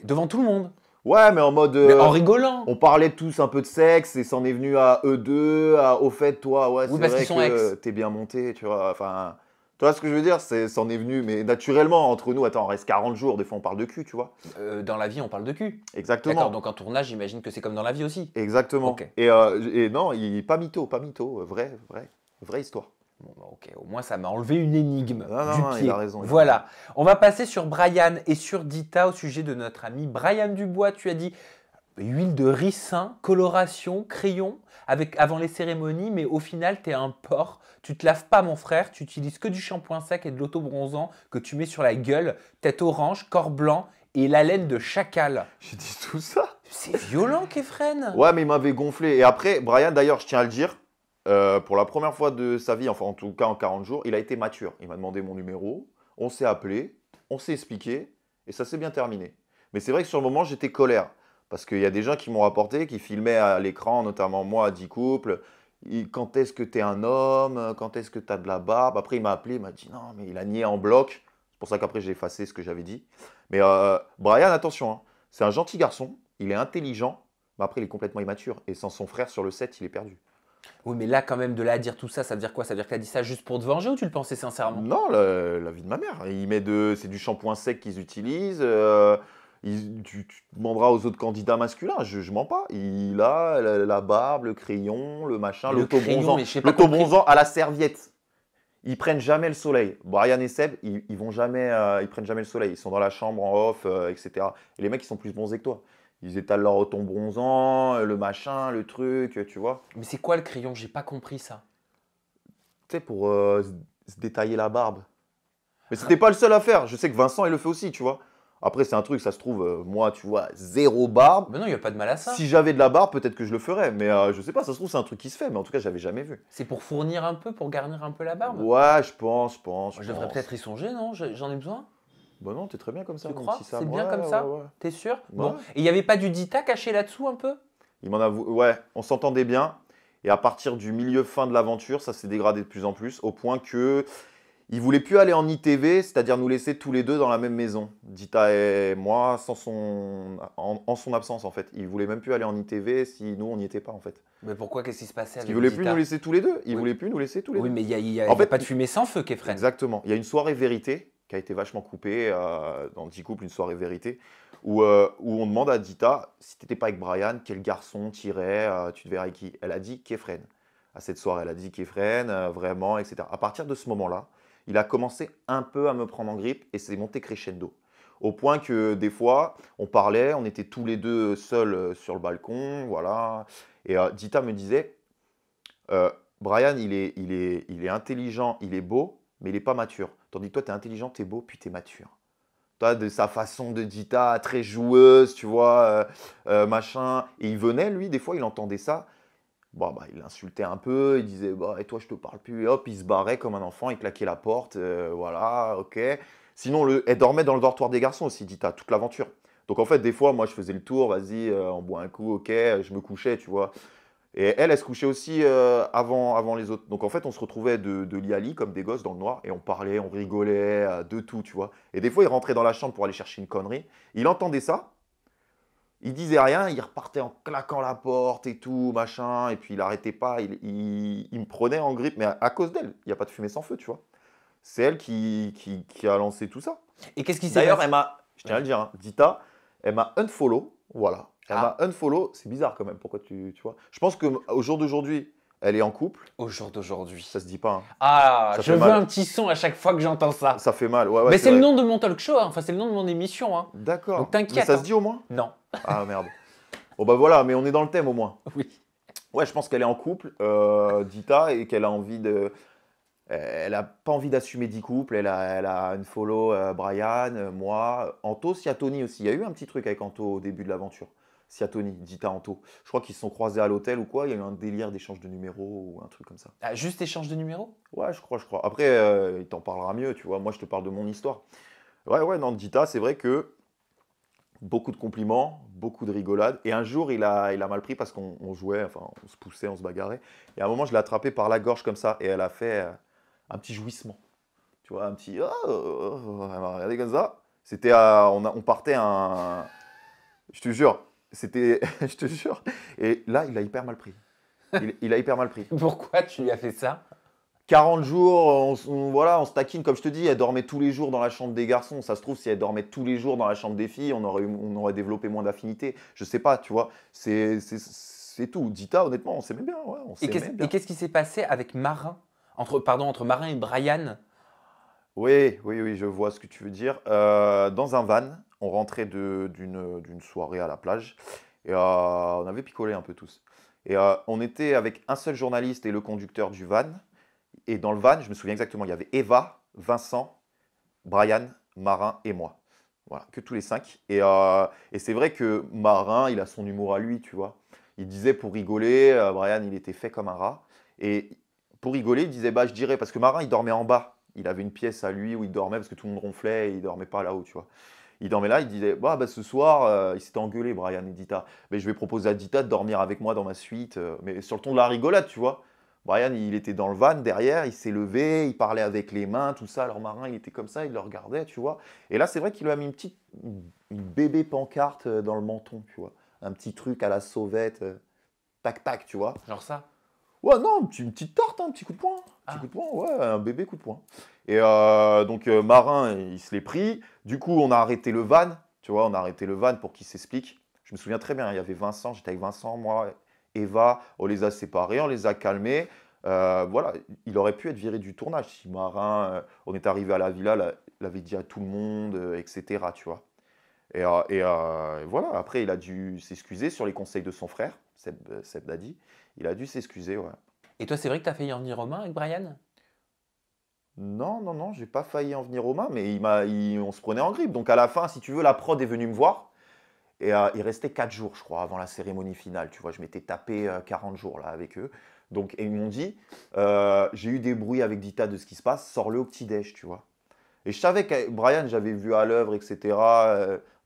Devant tout le monde. Ouais, mais en mode. en euh, rigolant. On parlait tous un peu de sexe et c'en est venu à eux deux, au fait, toi, ouais, c'est vrai que t'es bien monté, tu vois. Enfin, tu vois ce que je veux dire C'est c'en est venu, mais naturellement entre nous. Attends, on reste 40 jours. Des fois, on parle de cul, tu vois. Euh, dans la vie, on parle de cul. Exactement. D'accord. Donc en tournage, j'imagine que c'est comme dans la vie aussi. Exactement. Euh, et, non, il, pas mytho, pas mytho, vrai, vrai, vraie histoire. Bah, ok, au moins ça m'a enlevé une énigme. Non, il a raison. voilà. On va passer sur Brian et sur Dita au sujet de notre ami Brian Dubois. Tu as dit huile de ricin, coloration, crayon, avec, avant les cérémonies, mais au final, t'es un porc. Tu te laves pas, mon frère. Tu utilises que du shampoing sec et de l'auto-bronzant que tu mets sur la gueule, tête orange, corps blanc et la laine de chacal. J'ai dit tout ça. C'est violent, Kefren. Ouais, mais il m'avait gonflé. Et après, Brian, d'ailleurs, je tiens à le dire, euh, pour la première fois de sa vie, enfin en tout cas en 40 jours, il a été mature. Il m'a demandé mon numéro, on s'est appelé, on s'est expliqué, et ça s'est bien terminé. Mais c'est vrai que sur le moment, j'étais colère. Parce qu'il y a des gens qui m'ont rapporté, qui filmaient à l'écran, notamment moi, à 10 couples. Quand est-ce que t'es un homme Quand est-ce que t'as de la barbe Après, il m'a appelé, il m'a dit non, mais il a nié en bloc. C'est pour ça qu'après, j'ai effacé ce que j'avais dit. Mais euh, Brian, attention, hein. c'est un gentil garçon, il est intelligent, mais après, il est complètement immature. Et sans son frère sur le set, il est perdu. Oui, mais là, quand même, de là dire tout ça, ça veut dire quoi Ça veut dire qu'elle a dit ça juste pour te venger ou tu le pensais sincèrement Non, la, vie de ma mère. Il met de, c'est du shampoing sec qu'ils utilisent. Euh, tu, demanderas aux autres candidats masculins, je, je mens pas. Il a la, barbe, le crayon, le machin, le L'autobronzant à la serviette. Ils prennent jamais le soleil. Brian et Seb, ils, vont jamais, euh, ils prennent jamais le soleil. Ils sont dans la chambre en off, euh, etc. Et les mecs, ils sont plus bons que toi ils étalent leur ton bronzant, euh, le machin, le truc, euh, tu vois. Mais c'est quoi le crayon J'ai pas compris ça. Tu sais, pour euh, se détailler la barbe. Mais c'était pas le seul à faire. Je sais que Vincent, il le fait aussi, tu vois. Après, c'est un truc, ça se trouve, moi, tu vois, zéro barbe. Mais non, il n'y a pas de mal à ça. Si j'avais de la barbe, peut-être que je le ferais. Mais je sais pas, ça se trouve, c'est un truc qui se fait. Mais en tout cas, j'avais jamais vu. C'est pour fournir un peu, pour garnir un peu la barbe Ouais, je pense, je pense. Je, devrais peut-être y songer, non J'en ai besoin Bon bah non, t'es très bien comme ça. Tu crois C'est bien comme ça T'es sûr bah Bon. il n'y avait pas du Dita caché là-dessous un peu Il m'en a Ouais, on s'entendait bien. Et à partir du milieu-fin de l'aventure, ça s'est dégradé de plus en plus, au point que il voulait plus aller en ITV, c'est-à-dire nous laisser tous les deux dans la même maison. Dita et moi, sans son... En, son absence en fait. Il voulait même plus aller en ITV si nous on n'y était pas en fait. Mais pourquoi Qu'est-ce qui se passait avec Il voulait plus nous laisser tous les deux. Il voulait plus nous laisser tous les deux. mais il n'y a, en fait, pas de fumée sans feu, Kefren. Exactement. Il y a une soirée vérité qui a été vachement coupé euh, dans 10 couples, une soirée vérité, euh, où, on demande à Dita si t'étais pas avec Brian, quel garçon tirait euh, tu te verrais qui Elle a dit Kefren. À cette soirée, elle a dit Kefren, vraiment, etc. À partir de ce moment-là, il a commencé un peu à me prendre en grippe et c'est monté crescendo. Au point que des fois, on parlait, on était tous les deux seuls sur le balcon, voilà. Et Dita me disait Brian, il est, il, est, il est intelligent, il est beau, mais il n'est pas mature. Tandis que toi, t'es intelligent, es beau, puis tu es mature. Toi, de sa façon de dita très joueuse, tu vois, euh, euh, machin. Et il venait, lui, des fois, il entendait ça. Bon, bah, bah, il l'insultait un peu, il disait, bah, et toi, je te parle plus. Et hop, il se barrait comme un enfant, il claquait la porte, euh, voilà, ok. Sinon, le, elle dormait dans le dortoir des garçons aussi, Dita, toute l'aventure. Donc en fait, des fois, moi, je faisais le tour, vas-y, on boit un coup, ok, je me couchais, tu vois. Et elle, elle se couchait aussi euh, avant, avant les autres. Donc en fait, on se retrouvait de, de comme des gosses dans le noir et on parlait, on rigolait euh, de tout, tu vois. Et des fois, il rentrait dans la chambre pour aller chercher une connerie. Il entendait ça, il disait rien, il repartait en claquant la porte et tout, machin. Et puis il n'arrêtait pas, il, me prenait en grippe. Mais à, cause d'elle, il n'y a pas de fumée sans feu, tu vois. C'est elle qui, qui, a lancé tout ça. Et qu'est-ce qui s'est D'ailleurs, elle m'a, je tiens à le dire, hein, Dita, elle m'a unfollow, voilà. Elle ah. unfollow, c'est bizarre quand même. Pourquoi tu, vois Je pense qu'au jour d'aujourd'hui, elle est en couple. Au jour d'aujourd'hui. Ça se dit pas. Hein. Ah, je veux un petit son à chaque fois que j'entends ça. Ça fait mal. Ouais, Mais c'est le nom de mon talk show, hein. c'est le nom de mon émission. Hein. D'accord. Donc t'inquiète. ça se dit au moins Non. Ah merde. Bon bah voilà, mais on est dans le thème au moins. Oui. Ouais, je pense qu'elle est en couple, euh, Dita, et qu'elle a envie de. Elle a pas envie d'assumer 10 couples. Elle a, elle follow euh, Brian, euh, moi, Anto, y Tony aussi. Il y a eu un petit truc avec Anto au début de l'aventure. Siatoni, Dita Anto. Je crois qu'ils se sont croisés à l'hôtel ou quoi. Il y a eu un délire d'échange de numéros ou un truc comme ça. Ah, juste échange de numéros Ouais, je crois, je crois. Après, euh, il t'en parlera mieux, tu vois. Moi, je te parle de mon histoire. Ouais, ouais, non, Dita, c'est vrai que beaucoup de compliments, beaucoup de rigolades. Et un jour, il a, il a mal pris parce qu'on jouait, enfin, on se poussait, on se bagarrait. Et à un moment, je l'ai attrapé par la gorge comme ça et elle a fait euh, un petit jouissement. Tu vois, un petit. Oh, oh, oh, oh elle m'a regardé comme ça. C'était, on, on, partait un. Je te jure, c'était, je te jure. Et là, il a hyper mal pris. Il, a hyper mal pris. Pourquoi tu lui as fait ça 40 jours, on, voilà, on se taquine, comme je te dis, elle dormait tous les jours dans la chambre des garçons. Ça se trouve, si elle dormait tous les jours dans la chambre des filles, on aurait, on aurait développé moins d'affinité. Je sais pas, tu vois. C'est, c'est, tout. Dita, honnêtement, on s'aimait bien, bien. et qu'est-ce qui s'est passé avec Marin entre, Pardon, entre Marin et Brian oui, oui, oui, je vois ce que tu veux dire. Euh, dans un van, on rentrait d'une soirée à la plage et euh, on avait picolé un peu tous. Et euh, on était avec un seul journaliste et le conducteur du van. Et dans le van, je me souviens exactement, il y avait Eva, Vincent, Brian, Marin et moi. Voilà, que tous les cinq. Et, c'est vrai que Marin, il a son humour à lui, tu vois. Il disait pour rigoler, Brian, il était fait comme un rat. Et pour rigoler, il disait, bah, je dirais, parce que Marin, il dormait en bas il avait une pièce à lui où il dormait parce que tout le monde ronflait et il dormait pas là-haut, tu vois. Il dormait là, il disait bah, bah ce soir, euh, il s'est engueulé Brian et Dita. Mais je vais proposer à Dita de dormir avec moi dans ma suite, euh, mais sur le ton de la rigolade, tu vois. Brian, il était dans le van derrière, il s'est levé, il parlait avec les mains, tout ça. Alors Marin, il était comme ça, il le regardait, tu vois. Et là, c'est vrai qu'il lui a mis une petite une bébé pancarte euh, dans le menton, tu vois. Un petit truc à la sauvette, tac tac, tu vois. Genre ça. Ouais, non, une petite tarte, hein, un petit coup de poing. Ah. coup un bébé coup de poing. Et euh, donc euh, Marin, il se l'est pris. Du coup, on a arrêté le van, tu vois, on a arrêté le van pour qu'il s'explique. Je me souviens très bien, il y avait Vincent, j'étais avec Vincent, moi, Eva, on les a séparés, on les a calmés. Euh, voilà, il aurait pu être viré du tournage si Marin, on est arrivé à la villa, L'avait il dit à tout le monde, etc., tu vois. Et, voilà, après, il a dû s'excuser sur les conseils de son frère, Seb, Seb Dadi. Il a dû s'excuser, ouais. Et toi, c'est vrai que tu as failli en venir aux mains avec Brian non, non, non, j'ai pas failli en venir aux mains, mais il on se prenait en grippe. Donc à la fin, si tu veux, la prod est venue me voir. Et euh, il restait quatre jours, je crois, avant la cérémonie finale. Tu vois, je m'étais tapé 40 euh, jours là avec eux. Donc, et ils m'ont dit, euh, j'ai eu des bruits avec Dita de ce qui se passe, sors-le au petit-déj, tu vois. Et je savais que Brian, j'avais vu à l'œuvre, etc.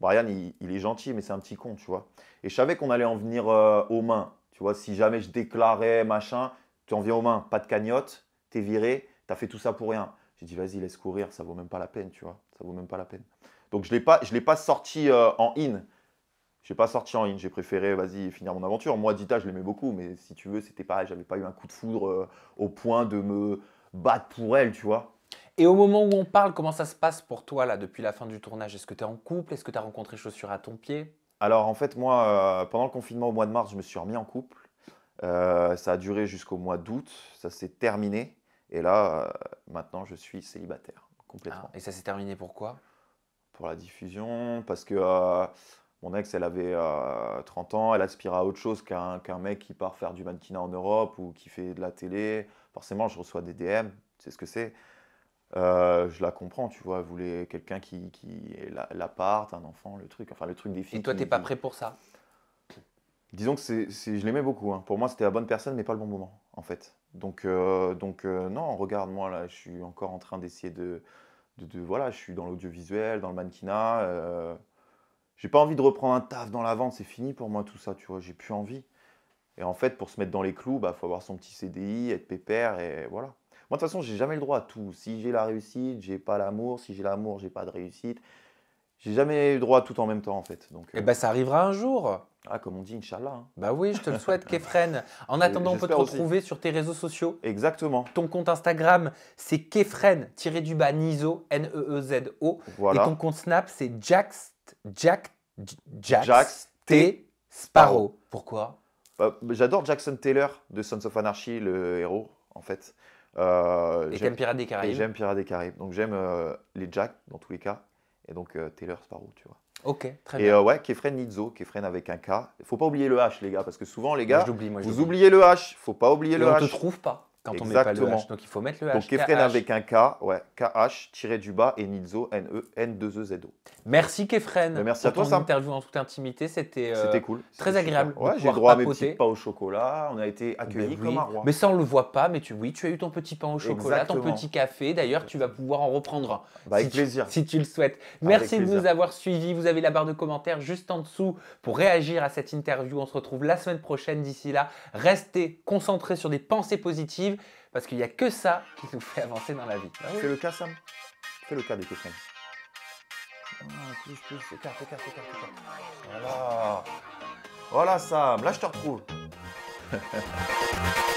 Brian, il, il, est gentil, mais c'est un petit con, tu vois. Et je savais qu'on allait en venir aux mains, tu vois. Si jamais je déclarais, machin, tu en viens aux mains, pas de cagnotte, t'es viré, t'as fait tout ça pour rien. J'ai dit, vas-y, laisse courir, ça vaut même pas la peine, tu vois. Ça vaut même pas la peine. Donc, je ne l'ai pas, je sorti euh, en in. Je pas sorti en in. J'ai préféré, vas-y, finir mon aventure. Moi, Dita, je l'aimais beaucoup, mais si tu veux, c'était pareil. J'avais pas eu un coup de foudre euh, au point de me battre pour elle, tu vois. Et au moment où on parle, comment ça se passe pour toi, là, depuis la fin du tournage Est-ce que tu es en couple Est-ce que tu as rencontré Chaussure à ton pied Alors, en fait, moi, euh, pendant le confinement au mois de mars, je me suis remis en couple. Euh, ça a duré jusqu'au mois d'août, ça s'est terminé. Et là, euh, maintenant, je suis célibataire, complètement. Ah, et ça s'est terminé pourquoi Pour la diffusion, parce que euh, mon ex, elle avait 30 ans, elle aspire à autre chose qu'un mec qui part faire du mannequinat en Europe ou qui fait de la télé. Forcément, je reçois des DM, c'est ce que c'est. je la comprends, tu vois, elle voulait quelqu'un qui, qui l'appart, un enfant, le truc, enfin le truc des filles. Et toi, t'es pas prêt pour ça disons que je l'aimais beaucoup. Hein. Pour moi, c'était la bonne personne, mais pas le bon moment, en fait. Donc, euh, donc euh, non, regarde, moi, là, je suis encore en train d'essayer de, de, Voilà, je suis dans l'audiovisuel, dans le mannequinat. Euh, j'ai pas envie de reprendre un taf dans la vente, c'est fini pour moi tout ça, tu vois, j'ai plus envie. Et en fait, pour se mettre dans les clous, il bah, faut avoir son petit CDI, être pépère, et voilà. Moi, de toute façon, j'ai jamais le droit à tout. Si j'ai la réussite, j'ai pas l'amour. Si j'ai l'amour, j'ai pas de réussite. J'ai jamais eu le droit à tout en même temps, en fait. Donc, eh euh, ben, ça arrivera un jour. Ah, comme on dit, Inch'Allah. Hein. Bah oui, je te le souhaite, Kefren. En attendant, on peut te retrouver sur tes réseaux sociaux. Exactement. Ton compte Instagram, c'est Kefren, tiré du N-E-E-Z-O. E e et ton compte Snap, c'est Jax, Jack, Jax, T. Sparrow. Pourquoi bah, J'adore Jackson Taylor de Sons of Anarchy, le héros, en fait. Euh, et j'aime Pirates des Caraïbes. Et j'aime Pirates des Caraïbes. Donc j'aime euh, les Jack dans tous les cas. Et donc euh, Taylor Sparrow, tu vois. Ok, très bien. Et euh, ouais, Kefren Nizzo, Kefren avec un K. faut pas oublier le H, les gars, parce que souvent, les gars, vous oubliez le H, faut pas oublier le H. je trouve pas. Quand Exactement. on met le H, donc il faut mettre le H. Donc Kefren avec un K, ouais, KH, tiré du bas, et Nizo, N-E, N-2-E-Z-O. E merci Kefren. Ben, merci à toi, interview en toute intimité, c'était euh, cool. très agréable. Ouais, j'ai droit à mes petits pains au chocolat, on a été ben accueillis comme un roi. Mais ça, on le voit pas, mais tu, oui, tu as eu ton petit pain au chocolat, ton petit café. D'ailleurs, tu vas pouvoir en reprendre un. Bah, avec si plaisir. si tu le souhaites. Merci de nous avoir suivis. Vous avez la barre de commentaires juste en dessous pour réagir à cette interview. On se retrouve la semaine prochaine. D'ici là, restez concentrés sur des pensées positives parce qu'il n'y a que ça qui nous fait avancer dans la vie. Fais ah le cas, Sam Fais le cas des questions. Ah, voilà. Voilà, Sam, là je te retrouve.